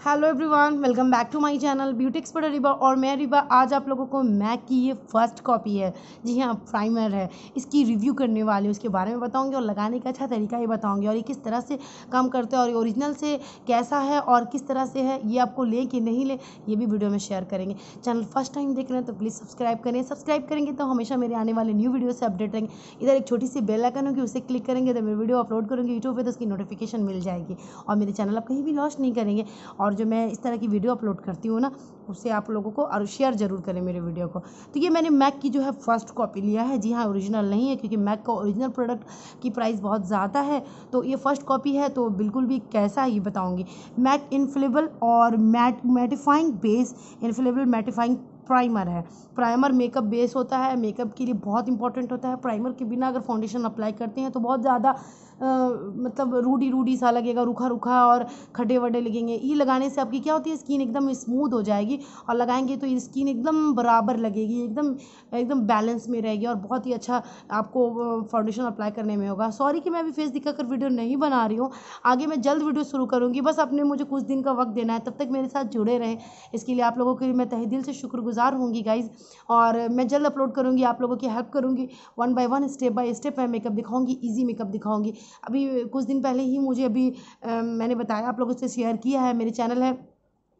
hello everyone welcome back to my channel beauty expert Riba और मैं रिबा आज आप लोगों को मैक की ये फर्स्ट कॉपी है जी हाँ प्राइमर है इसकी रिव्यू करने वाली उसके बारे में बताऊंगी और लगाने का अच्छा तरीका ही बताऊंगी और ये किस तरह से काम करते हैं और ओरिजिनल से कैसा है और किस तरह से है ये आपको लें कि नहीं लें ये भी वीडियो में शेयर करेंगे चैनल फर्स्ट टाइम देख रहे हैं तो प्लीज़ सब्सक्राइब करें सब्सक्राइब करेंगे तो हमेशा मेरे आने वाले न्यू वीडियो से अपडेट रहेंगे इधर एक छोटी सी बेल आइकन होगी उसे क्लिक करेंगे तो मेरे वीडियो अपलोड करूँगी यूट्यूब पर तो उसकी नोटिफिकेशन मिल जाएगी और मेरे चैनल आप कहीं भी लॉन्च नहीं करेंगे और जो मैं इस तरह की वीडियो अपलोड करती हूँ ना उससे आप लोगों को और शेयर ज़रूर करें मेरे वीडियो को तो ये मैंने मैक की जो है फर्स्ट कॉपी लिया है जी हाँ ओरिजिनल नहीं है क्योंकि मैक का ओरिजिनल प्रोडक्ट की प्राइस बहुत ज़्यादा है तो ये फर्स्ट कॉपी है तो बिल्कुल भी कैसा है ये बताऊँगी मैक इनफ्लेबल और matte mattifying base infallible mattifying primer है प्राइमर मेकअप बेस होता है मेकअप के लिए बहुत इंपॉर्टेंट होता है प्राइमर के बिना अगर फाउंडेशन अप्लाई करते हैं तो बहुत ज़्यादा मतलब रूढ़ी रूढ़ी सा लगेगा रुखा रुखा और खडे वडे लगेंगे ये लगाने से आपकी क्या होती है स्किन एकदम स्मूथ हो जाएगी और लगाएंगे तो स्किन एकदम बराबर लगेगी एकदम एकदम बैलेंस में रहेगी और बहुत ही अच्छा आपको फाउंडेशन अप्लाई करने में होगा सॉरी कि मैं अभी फेस दिखाकर वीडियो नहीं बना रही हूँ आगे मैं जल्द वीडियो शुरू करूँगी बस आपने मुझे कुछ दिन का वक्त देना है तब तक मेरे साथ जुड़े रहें इसके लिए आप लोगों के लिए मैं तहे दिल से शुक्रगुजार गुजार होंगी गाइज और मैं जल्द अपलोड करूँगी आप लोगों की हेल्प करूँगी one by one step by step मैं मेकअप दिखाऊँगी ईजी मेकअप दिखाऊँगी अभी कुछ दिन पहले ही मुझे अभी आ, मैंने बताया आप लोगों से शेयर किया है मेरे चैनल है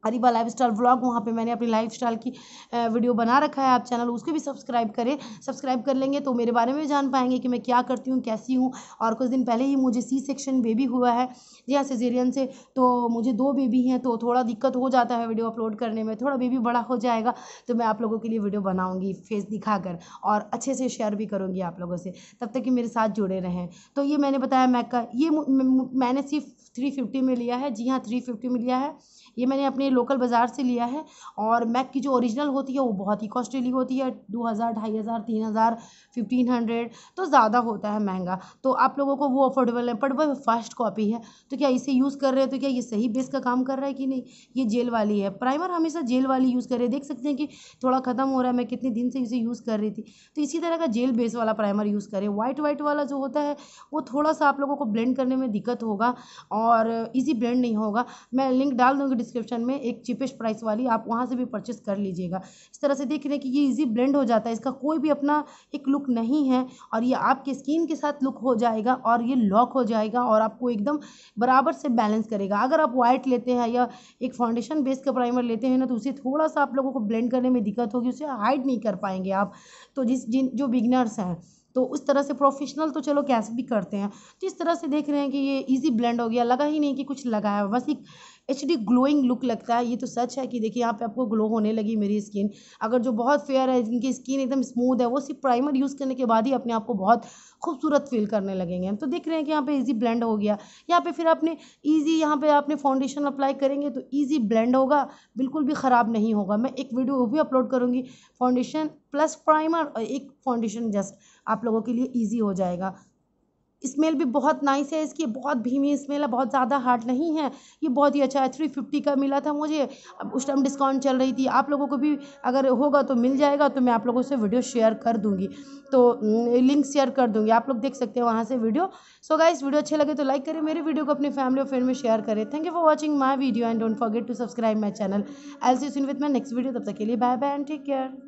अरिबा लाइफ स्टाइल ब्लॉग वहाँ पे मैंने अपनी लाइफ स्टाइल की वीडियो बना रखा है आप चैनल उसको भी सब्सक्राइब करें सब्सक्राइब कर लेंगे तो मेरे बारे में भी जान पाएंगे कि मैं क्या करती हूँ कैसी हूँ और कुछ दिन पहले ही मुझे सी सेक्शन बेबी हुआ है जी हाँ सिजेरियन से तो मुझे दो बेबी हैं तो थोड़ा दिक्कत हो जाता है वीडियो अपलोड करने में थोड़ा बेबी बड़ा हो जाएगा तो मैं आप लोगों के लिए वीडियो बनाऊँगी फेस दिखाकर और अच्छे से शेयर भी करूँगी आप लोगों से तब तक कि मेरे साथ जुड़े रहें तो ये मैंने बताया मैक का ये मैंने सिर्फ थ्री फिफ्टी में लिया है जी हाँ थ्री फिफ्टी में लिया है ये मैंने अपने लोकल बाज़ार से लिया है और मैक की जो ओरिजिनल होती है वो बहुत ही कॉस्टली होती है दो हज़ार ढाई हज़ार तीन हज़ार फिफ्टीन हंड्रेड तो ज़्यादा होता है महंगा तो आप लोगों को वो अफोर्डेबल है पर वह फर्स्ट कॉपी है तो क्या इसे यूज़ कर रहे हैं तो क्या ये सही बेस का काम कर रहा है कि नहीं ये जेल वाली है प्राइमर हमेशा जेल वाली यूज़ कर रहे देख सकते हैं कि थोड़ा ख़त्म हो रहा है मैं कितने दिन से इसे यूज़ कर रही थी तो इसी तरह का जेल बेस वाला प्राइमर यूज़ करें वाइट वाइट वाला जो होता है वो थोड़ा सा आप लोगों को ब्लेंड करने में दिक्कत होगा और ईजी ब्लेंड नहीं होगा मैं लिंक डाल दूँगी डिस्क्रिप्शन में एक चीपेस्ट प्राइस वाली आप वहाँ से भी परचेस कर लीजिएगा इस तरह से देख रहे हैं कि ये ईजी ब्लेंड हो जाता है इसका कोई भी अपना एक लुक नहीं है और ये आपके स्किन के साथ लुक हो जाएगा और ये लॉक हो जाएगा और आपको एकदम बराबर से बैलेंस करेगा अगर आप वाइट लेते हैं या एक फाउंडेशन बेस का प्राइमर लेते हैं ना तो उसे थोड़ा सा आप लोगों को ब्लेंड करने में दिक्कत होगी उसे हाइड नहीं कर पाएंगे आप तो जिस जिन जो बिगनर्स हैं तो उस तरह से प्रोफेशनल तो चलो कैसे भी करते हैं तो इस तरह से देख रहे हैं कि ये इजी ब्लेंड हो गया लगा ही नहीं कि कुछ लगाया बस एक एच ग्लोइंग लुक लगता है ये तो सच है कि देखिए यहाँ पे आपको ग्लो होने लगी मेरी स्किन अगर जो बहुत फेयर है जिनकी स्किन एकदम स्मूथ है वो सिर्फ प्राइमर यूज़ करने के बाद ही अपने आप को बहुत खूबसूरत फील करने लगेंगे हम तो देख रहे हैं कि यहाँ पे इजी ब्लेंड हो गया यहाँ पे फिर आपने इजी यहाँ पे आपने फाउंडेशन अप्लाई करेंगे तो इजी ब्लेंड होगा बिल्कुल भी ख़राब नहीं होगा मैं एक वीडियो वो भी अपलोड करूँगी फाउंडेशन प्लस प्राइमर और एक फाउंडेशन जस्ट आप लोगों के लिए ईजी हो जाएगा स्मेल भी बहुत नाइस है इसकी बहुत भीमी स्मेल है बहुत ज़्यादा हार्ड नहीं है ये बहुत ही अच्छा है थ्री फिफ्टी का मिला था मुझे अब उस टाइम डिस्काउंट चल रही थी आप लोगों को भी अगर होगा तो मिल जाएगा तो मैं आप लोगों से वीडियो शेयर कर दूँगी तो लिंक शेयर कर दूँगी आप लोग देख सकते हैं वहाँ से वीडियो सो गाइस वीडियो अच्छे लगे तो लाइक करें मेरे वीडियो को अपनी फैमिली और फ्रेंड में शेयर करें thank you for watching my video and don't forget to subscribe my channel I'll see soon with my next video तब तक के लिए bye bye and take care